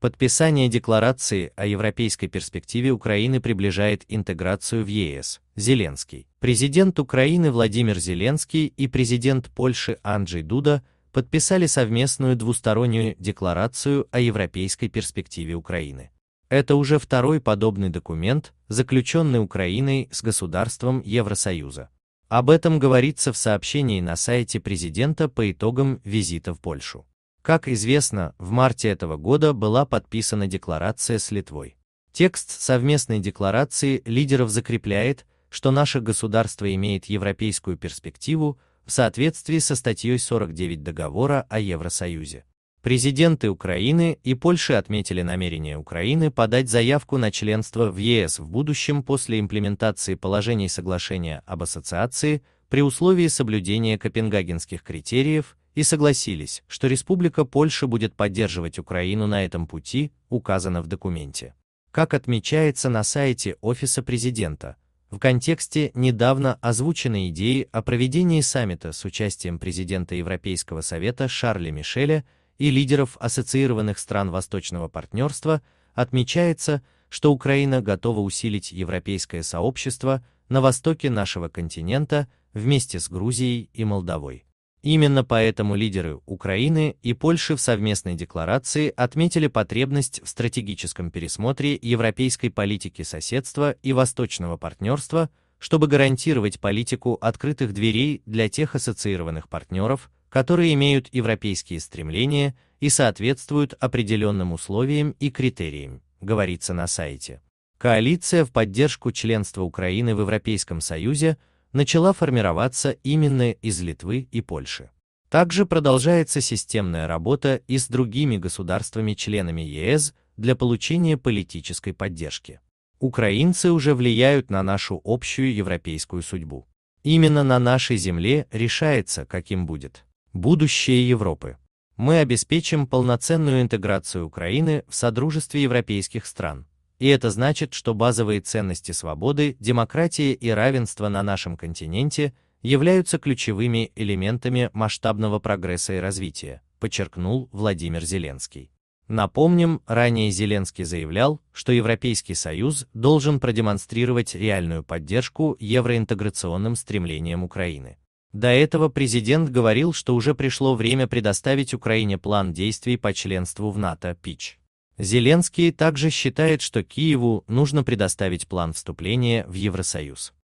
Подписание декларации о европейской перспективе Украины приближает интеграцию в ЕС. Зеленский. Президент Украины Владимир Зеленский и президент Польши Анджей Дуда подписали совместную двустороннюю декларацию о европейской перспективе Украины. Это уже второй подобный документ, заключенный Украиной с государством Евросоюза. Об этом говорится в сообщении на сайте президента по итогам визита в Польшу. Как известно, в марте этого года была подписана декларация с Литвой. Текст совместной декларации лидеров закрепляет, что наше государство имеет европейскую перспективу в соответствии со статьей 49 договора о Евросоюзе. Президенты Украины и Польши отметили намерение Украины подать заявку на членство в ЕС в будущем после имплементации положений соглашения об ассоциации при условии соблюдения копенгагенских критериев и согласились, что Республика Польша будет поддерживать Украину на этом пути, указано в документе. Как отмечается на сайте Офиса Президента, в контексте недавно озвученной идеи о проведении саммита с участием президента Европейского совета Шарля Мишеля и лидеров ассоциированных стран Восточного партнерства, отмечается, что Украина готова усилить европейское сообщество на востоке нашего континента вместе с Грузией и Молдовой. Именно поэтому лидеры Украины и Польши в совместной декларации отметили потребность в стратегическом пересмотре европейской политики соседства и восточного партнерства, чтобы гарантировать политику открытых дверей для тех ассоциированных партнеров, которые имеют европейские стремления и соответствуют определенным условиям и критериям, говорится на сайте. Коалиция в поддержку членства Украины в Европейском Союзе начала формироваться именно из Литвы и Польши. Также продолжается системная работа и с другими государствами-членами ЕС для получения политической поддержки. Украинцы уже влияют на нашу общую европейскую судьбу. Именно на нашей земле решается, каким будет будущее Европы. Мы обеспечим полноценную интеграцию Украины в Содружестве европейских стран, и это значит, что базовые ценности свободы, демократии и равенства на нашем континенте являются ключевыми элементами масштабного прогресса и развития, подчеркнул Владимир Зеленский. Напомним, ранее Зеленский заявлял, что Европейский Союз должен продемонстрировать реальную поддержку евроинтеграционным стремлениям Украины. До этого президент говорил, что уже пришло время предоставить Украине план действий по членству в НАТО ПИЧ. Зеленский также считает, что Киеву нужно предоставить план вступления в Евросоюз.